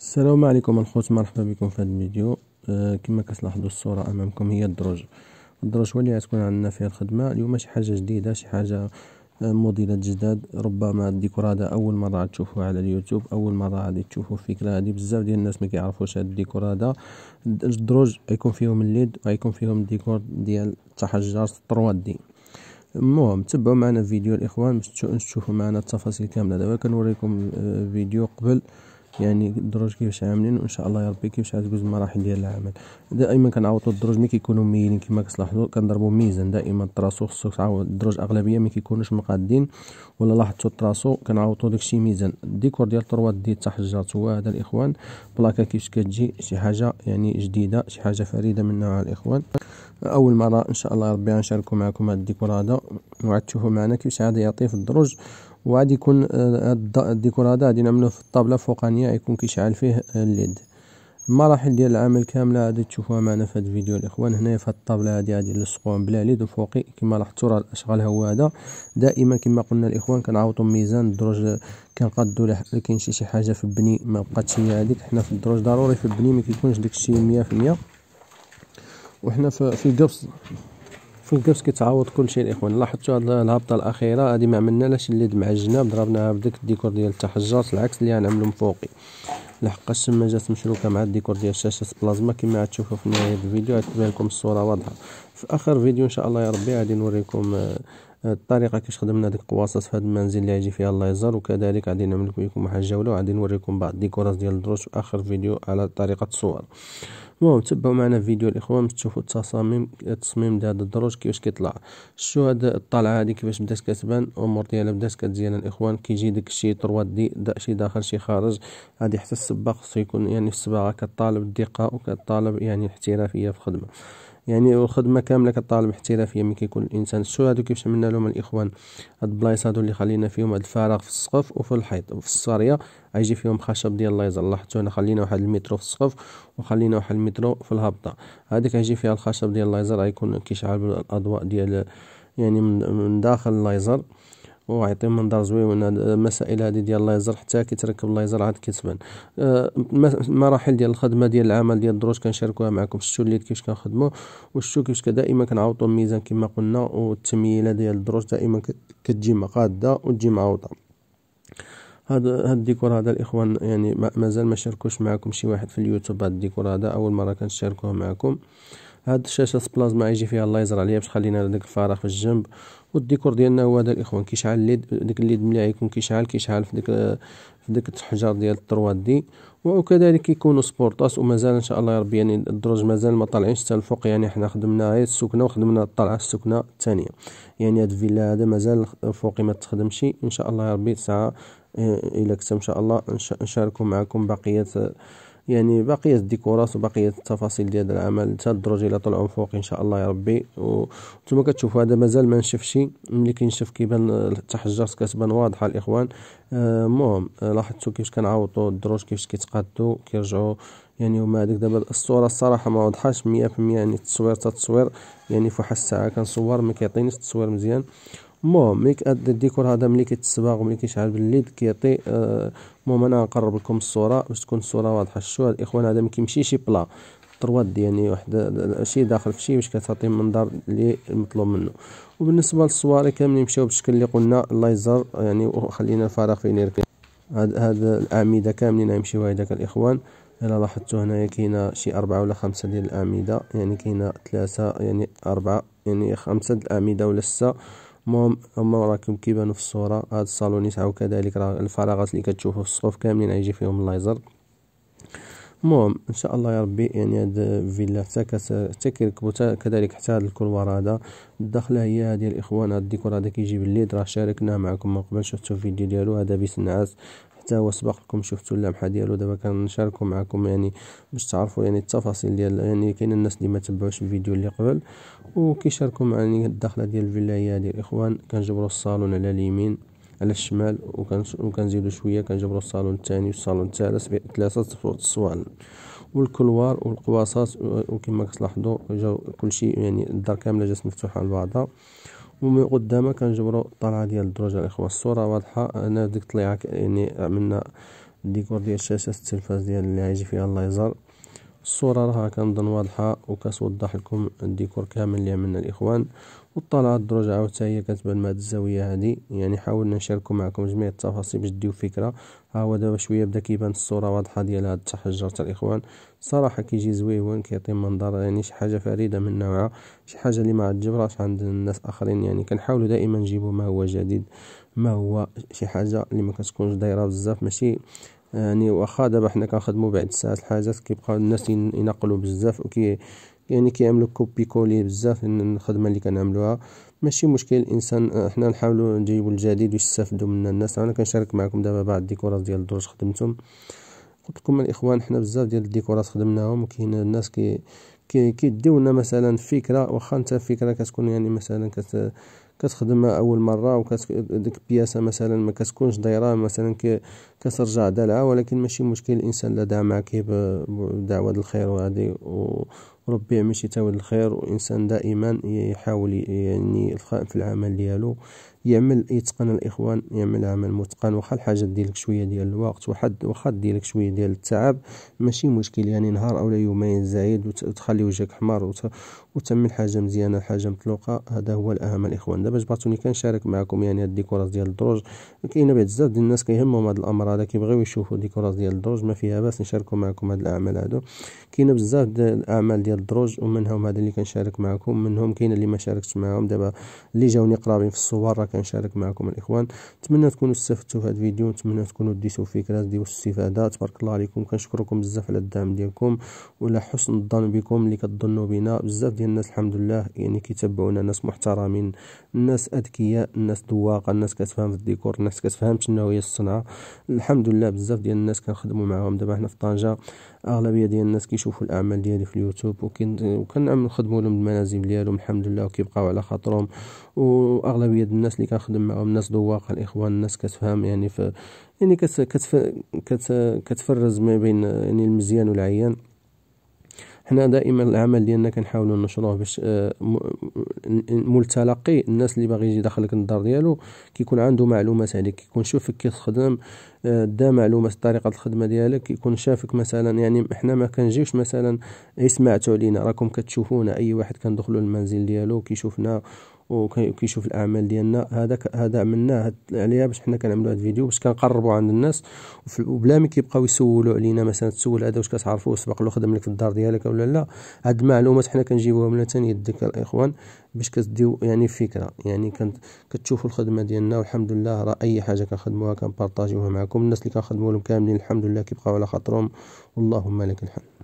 السلام عليكم الخوت مرحبا بكم في هذا الفيديو آه كما كتلاحظوا الصوره امامكم هي الدروج الدروج هو اللي غتكون عندنا فيها الخدمه اليوم شي حاجه جديده شي حاجه آه، موديلات جداد ربما الديكور هذا اول مره تشوفوه على اليوتيوب اول مره غادي تشوفوا الفكره هذه بزاف ديال الناس ما كيعرفوش هذا الديكور هذا الدروج غيكون فيهم الليد وغيكون فيهم الديكور ديال التحجر 3 دي المهم تبعوا معنا فيديو الاخوان باش تشوفوا معنا التفاصيل كامله دابا كنوريكم آه، فيديو قبل يعني الدروج كيفاش عاملين وان شاء الله يا ربي كيفاش غتجوز المراحل ديال العمل دائما كنعوضوا الدروج ملي كيكونوا ميلين كما كتلاحظوا كنضربوا ميزان دائما الطراسو خصو تعاود الدروج اغلبيه ملي كيكونوش مقادين ولا لاحظتوا الطراسو كنعوضوا داكشي ميزان الديكور ديال 3 دي تحجرت هو هذا الاخوان بلاكا كيفاش كتجي شي حاجه يعني جديده شي حاجه فريده من نوعها الاخوان اول مره ان شاء الله يا ربي غنشاركوا معكم هذا الديكور هذا وعاد تشوفوا معنا كيفاش عاد يعطي في الدروج وغادي يكون آه، الديكور هذا غادي نعملوه في الطابله فوقانيه يكون كيشعل فيه الليد المراحل ديال العمل كامله غادي تشوفوها معنا في هذا الفيديو الاخوان هنايا في هذه الطابله هذه غادي نلصقوهم بلا ليد وفوقي كما لاحظتوا راه الاشغال هو هذا دائما كما قلنا الاخوان كنعاوطوا الميزان الدروج كنقادوا الا كاين شي حاجه في البني ما بقاتش هي هذيك حنا في الدروج ضروري في البني ما كيكونش داكشي 100% وحنا في القبص في الكبس كيتعوض كلشي الاخوان لاحظتوا هاد الهبطه الاخيره هادي ما عملنا عملنالاش اللي معجنه ضربناها بداك الديكور ديال التحجرات العكس اللي غنعملو من فوقي لحقاش تما جات مشروكه مع الديكور ديال شاشه بلازما كما غتشوفوا في نهايه الفيديو غتبان لكم الصوره واضحه في اخر فيديو ان شاء الله يا ربي غادي نوريكم آه، آه، الطريقه كيفاش خدمنا ديك القواصص في هذا المنزل اللي يجي فيها اللايزر وكذلك غادي نعمل لكم واحد الجوله وغادي نوريكم بعض الديكورات ديال الدروس في اخر فيديو على طريقه الصور المهم تبعوا معنا فيديو الاخوان باش تشوفوا التصاميم التصميم ديال هذا الدروج كيفاش كيطلع شو هاد الطلعه هادي كيفاش بدات كتبان الامور ديالها بدات كتزين الاخوان كيجي داك الشيء 3 دي دا شي داخل شي خارج هادي حتى السباق خصو يكون يعني السباقه كطالب الدقه وكطالب يعني الاحترافيه في الخدمه يعني الخدمه كامله كطالب احترافيه ملي كيكون الانسان السوء هادو كيفاش عملنا لهم الإخوان هاد البلايص هادو اللي خلينا فيهم هاد الفراغ في السقف وفي الحيط وفي الصاريه غيجي فيهم خشب ديال الله يزال لاحظتو هنا خلينا واحد المترو في السقف وخلينا واحد المترو في الهبطه هذيك غيجي فيها الخشب ديال الليزر غيكون كيشعل الاضواء ديال يعني من داخل الليزر ويعطي منظر زويون المسائل هذه ديال اللايزر حتى كيتركب اللايزر عاد كيتبان المراحل أه، ديال الخدمه ديال العمل ديال الدروس كنشاركوها معكم الشو اللي كيفاش كنخدمو وشتو كيفاش دائما كنعوضو الميزان كما قلنا والتمييله ديال الدروس دائما كتجي مقاده وتجي معوضه هاد هاد الديكور هذا الاخوان يعني مازال ما شاركوش معكم شي واحد في اليوتيوب هاد الديكور هذا اول مره كنشاركوه معكم هاد الشاشه سبلازما يجي فيها الليزر عليها باش خلينا داك الفراغ في الجنب والديكور ديالنا هو هذا الاخوان كيشعل الليد ديك الليد ملي غيكون كيشعل كيشعل في ديك في ديك الحجر ديال 3 دي وكذلك كيكونوا سبورطاس ومازال ان شاء الله يا ربي يعني الدروج مازال ما طالعينش حتى الفوق يعني حنا خدمنا غير السكنه وخدمنا الطلعه السكنه الثانيه يعني هاد الفيلا هذا مازال فوقي ما تخدمش ان شاء الله يا ربي ساعه الى كتب ان شاء الله نشاركوا معكم بقيه يعني بقية الديكورات وبقية التفاصيل ديال العمل حتى الدروج الى طلعوا فوق ان شاء الله يا ربي وانتم كتشوفوا هذا مازال ما نشفش ملي كينشف كيبان التحجرات كتبان واضحه الاخوان آه، المهم آه، لاحظتوا كيفاش كنعوضوا الدروج كيفاش كيتقادوا كيرجعوا يعني وما هذيك دابا الصوره الصراحه ما واضحاش 100% يعني التصوير التصوير يعني فواحد الساعه كنصور ما كيعطينيش التصوير مزيان المهم ملي كاد الديكور هذا ملي كيتصباغ وملي كيشعل بالليد كيعطي آه، المهم انا نقرب لكم الصوره باش تكون الصوره واضحه شتو الاخوان هذا ما كيمشيش بلا طروات يعني واحد آه، شي داخل في شي باش كتعطي المنظر اللي مطلوب منه وبالنسبه للصواري كاملين مشاو بالشكل اللي قلنا اللايزر يعني وخلينا الفراغ فين يركن هاد هاد الاعمده كاملين يمشيو هذاك الاخوان الا لاحظتوا هنايا كاينه شي أربعة ولا خمسة ديال الاعمده يعني كاينه ثلاثة يعني أربعة يعني خمسة الاعمده ولا سته مهم هما راكم كيبانو في الصوره هاد الصالون عاو كذلك راه الفراغات اللي كتشوفو في السقف كاملين غيجي فيهم الليزر مهم ان شاء الله يا ربي يعني هاد الفيلا حتى حتى كيركبو كذلك حتى هاد الكلوار هذا الدخله هي هادي الاخوان هاد الديكور هذا كيجي بالليد راه شاركناه معكم من قبل شفتو فيديو الفيديو ديالو هذا بيس النعاس حتى هو سبق لكم شفتوا اللمحه ديالو دابا كنشاركو معكم يعني باش تعرفوا يعني التفاصيل ديال يعني كاين الناس اللي ما تبعوش الفيديو اللي قبل وكيشاركوا معني الداخله ديال الفيلا هي هذه الاخوان كنجبروا الصالون على اليمين على الشمال وكنزيدوا شويه كنجبروا الصالون الثاني والصالون الثالث بثلاثه الصوالن والكلوار والقواصات وكما كتلاحظوا جاو كلشي يعني الدار كامله جات مفتوحه لبعضها قدامه كنجبروا الطلعه ديال الدرجه الاخوه الصوره واضحه انا ديك الطليعه يعني عملنا الديكور ديال شاشه التلفاز ديال اللي عايجي فيها الليزر الصورة راها كنظن واضحة وكتوضح لكم الديكور كامل اللي عملنا الإخوان وطلعت الدرج عاود هي كتبان مع الزاوية هذه يعني حاولنا نشاركو معكم جميع التفاصيل باش ديو فكرة ها هو دابا شوية بدا كيبان الصورة واضحة ديال هاد التحجر تاع الإخوان صراحة كيجي زويون كيعطي منظر يعني شي حاجة فريدة من نوعها شي حاجة اللي ما عجبراش عند الناس آخرين يعني كنحاولو دائما نجيبو ما هو جديد ما هو شي حاجة اللي ما كتكونش دايرة بزاف ماشي يعني واخا دابا حنا كنخدمو بعد الساعات الحاجات كيبقاو الناس ينقلوا بزاف وكي يعني كيعملوا كوبي كولي بزاف الخدمه اللي كنعملوها ماشي مشكل الانسان حنا نحاولوا نجيبوا الجديد ويستافدوا منا الناس انا كنشارك معكم دابا بعض الديكورات ديال الدروج خدمتهم قلت لكم الاخوان حنا بزاف ديال الديكورات خدمناهم وكاين الناس كي كيديونا مثلا فكره واخا انت فكره كتكون يعني مثلا كت كتخدمها اول مره وكت ديك البياسه مثلا ما كتكونش دايره مثلا كترجع دلعه ولكن ماشي مشكل الانسان لا دعا معك بدعوه الخير وهذه ربي يعمل شي تاول الخير وإنسان دائما يحاول يعني الخائم في العمل ديالو يعمل يتقن الإخوان يعمل عمل متقن واخا الحاجة ديالك شوية ديال الوقت وحد واخا ديالك شوية ديال التعب ماشي مشكل يعني نهار أولا يومين زايد وتخلي وجهك حمار وتم الحاجه حاجة مزيانة حاجة مطلوقة هذا هو الأهم الإخوان دابا جبرتوني كنشارك معكم يعني هاد الديكوراس ديال الدروج كاينة بعض بزاف ديال الناس كيهمهم هاد الأمر هذا كيبغيو يشوفوا ديكوراس ديال الدروج ما فيها باس نشاركو معكم هاد الأعمال هادو كاينة بزاف ديال الأعمال ديال ديال الدروج ومنهم هذا اللي كنشارك معكم منهم كاين اللي ما شاركتش معاهم دابا اللي جاوني قرابين في الصور راه كنشارك معكم الاخوان نتمنى تكونوا استفدتوا في هذا الفيديو نتمنى تكونوا ديتوا فكره ديال الاستفاده تبارك الله عليكم كنشكركم بزاف على الدعم ديالكم وعلى حسن الظن بكم اللي كتظنوا بنا بزاف ديال الناس الحمد لله يعني كيتبعونا ناس محترمين الناس اذكياء الناس دواقه الناس كتفهم في الديكور الناس كتفهم شنو هي الصنعه الحمد لله بزاف ديال الناس كنخدموا معاهم دابا حنا في طنجه اغلبيه ديال الناس كيشوفوا الاعمال ديالي في اليوتيوب نعم نخدموا لهم المنازل ديالهم الحمد لله وكيبقاو على خاطرهم واغلبيه الناس اللي كنخدم معاهم الناس دواق الاخوان الناس كتفهم يعني ف يعني كتف كتف كتفرز ما بين يعني المزيان والعيان حنا دائما العمل ديالنا كنحاولوا ننشروه باش آه، ملتلقي الناس اللي باغي يجي داخلك الدار ديالو كيكون عنده معلومات عليك كيكون شوفك كتخدم آه، دا معلومات طريقه الخدمه ديالك كيكون شافك مثلا يعني حنا ما كنجيوش مثلا اي سمعتوا علينا راكم كتشوفونا اي واحد كندخلوا المنزل ديالو كيشوفنا وكيشوف الاعمال ديالنا هذا هذا عملناه عليها باش حنا كنعملوا هذا الفيديو باش كنقربوا عند الناس وبلا ما كيبقاو يسولوا علينا مثلا تسول هذا واش كتعرفوا سبق له خدم لك في الدار ديالك ولا لا هاد المعلومات حنا كنجيبوها من ثاني يدك الاخوان باش كتديو يعني فكره يعني كنت كتشوفوا الخدمه ديالنا والحمد لله راه اي حاجه كنخدموها كنبارطاجيوها معكم الناس اللي كنخدموا لهم كاملين الحمد لله كيبقاو على خاطرهم اللهم لك الحمد